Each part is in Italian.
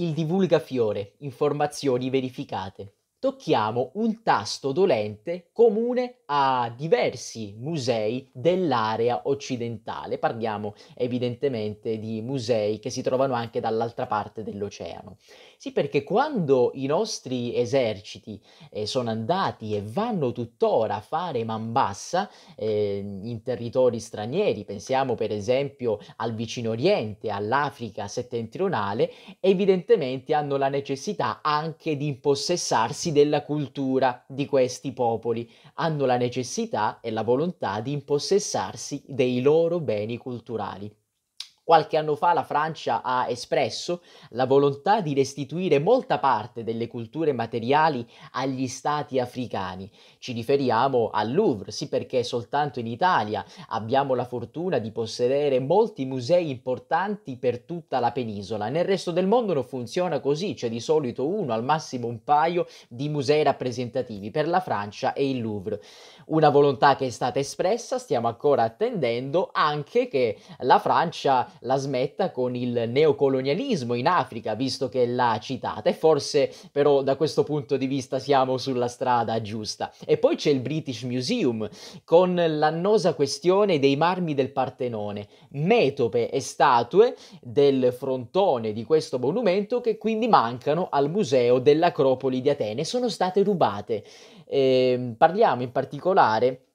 il divulga fiore, informazioni verificate tocchiamo un tasto dolente comune a diversi musei dell'area occidentale. Parliamo evidentemente di musei che si trovano anche dall'altra parte dell'oceano. Sì, perché quando i nostri eserciti eh, sono andati e vanno tuttora a fare Mambassa eh, in territori stranieri, pensiamo per esempio al vicino Oriente, all'Africa settentrionale, evidentemente hanno la necessità anche di impossessarsi pezzi della cultura di questi popoli, hanno la necessità e la volontà di impossessarsi dei loro beni culturali. Qualche anno fa la Francia ha espresso la volontà di restituire molta parte delle culture materiali agli stati africani. Ci riferiamo al Louvre, sì perché soltanto in Italia abbiamo la fortuna di possedere molti musei importanti per tutta la penisola. Nel resto del mondo non funziona così, c'è di solito uno, al massimo un paio di musei rappresentativi per la Francia e il Louvre. Una volontà che è stata espressa, stiamo ancora attendendo anche che la Francia la smetta con il neocolonialismo in Africa, visto che l'ha citata, e forse però da questo punto di vista siamo sulla strada giusta. E poi c'è il British Museum, con l'annosa questione dei marmi del Partenone, metope e statue del frontone di questo monumento che quindi mancano al museo dell'Acropoli di Atene, sono state rubate. Eh, parliamo in particolare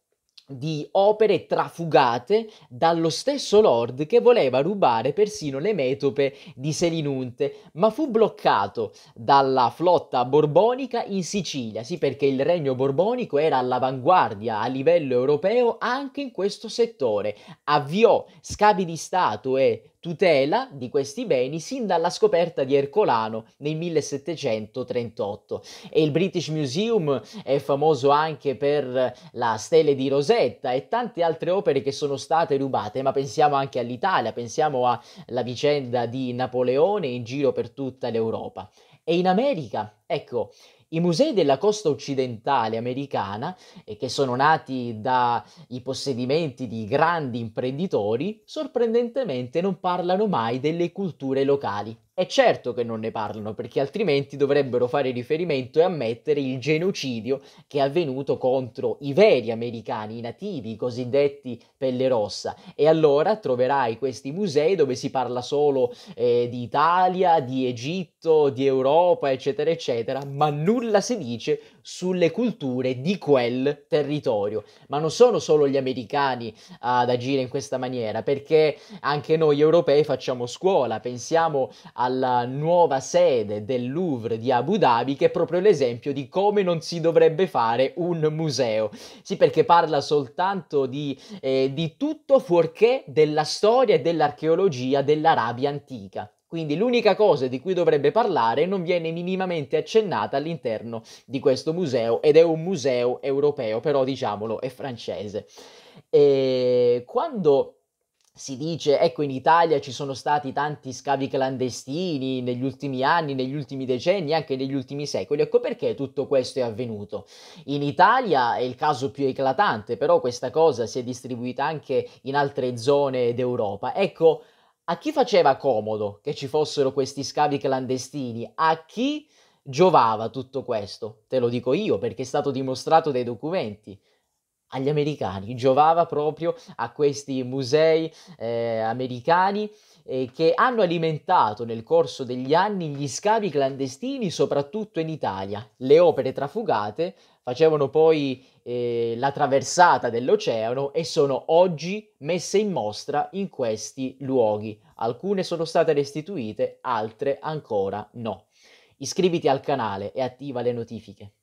di opere trafugate dallo stesso Lord che voleva rubare persino le metope di Selinunte, ma fu bloccato dalla flotta borbonica in Sicilia, sì perché il regno borbonico era all'avanguardia a livello europeo anche in questo settore, avviò scavi di Stato e tutela di questi beni sin dalla scoperta di Ercolano nel 1738 e il British Museum è famoso anche per la Stele di Rosetta e tante altre opere che sono state rubate, ma pensiamo anche all'Italia, pensiamo alla vicenda di Napoleone in giro per tutta l'Europa. E in America Ecco, i musei della costa occidentale americana, eh, che sono nati dai possedimenti di grandi imprenditori, sorprendentemente non parlano mai delle culture locali. È certo che non ne parlano, perché altrimenti dovrebbero fare riferimento e ammettere il genocidio che è avvenuto contro i veri americani, i nativi, i cosiddetti pelle rossa. E allora troverai questi musei dove si parla solo eh, di Italia, di Egitto, di Europa, eccetera, eccetera eccetera, ma nulla si dice sulle culture di quel territorio. Ma non sono solo gli americani ad agire in questa maniera, perché anche noi europei facciamo scuola, pensiamo alla nuova sede del Louvre di Abu Dhabi, che è proprio l'esempio di come non si dovrebbe fare un museo. Sì, perché parla soltanto di, eh, di tutto fuorché della storia e dell'archeologia dell'Arabia antica. Quindi l'unica cosa di cui dovrebbe parlare non viene minimamente accennata all'interno di questo museo ed è un museo europeo, però diciamolo è francese. E quando si dice, ecco in Italia ci sono stati tanti scavi clandestini negli ultimi anni, negli ultimi decenni, anche negli ultimi secoli, ecco perché tutto questo è avvenuto. In Italia è il caso più eclatante, però questa cosa si è distribuita anche in altre zone d'Europa. Ecco a chi faceva comodo che ci fossero questi scavi clandestini? A chi giovava tutto questo? Te lo dico io perché è stato dimostrato dai documenti agli americani, giovava proprio a questi musei eh, americani eh, che hanno alimentato nel corso degli anni gli scavi clandestini, soprattutto in Italia. Le opere trafugate facevano poi eh, la traversata dell'oceano e sono oggi messe in mostra in questi luoghi. Alcune sono state restituite, altre ancora no. Iscriviti al canale e attiva le notifiche.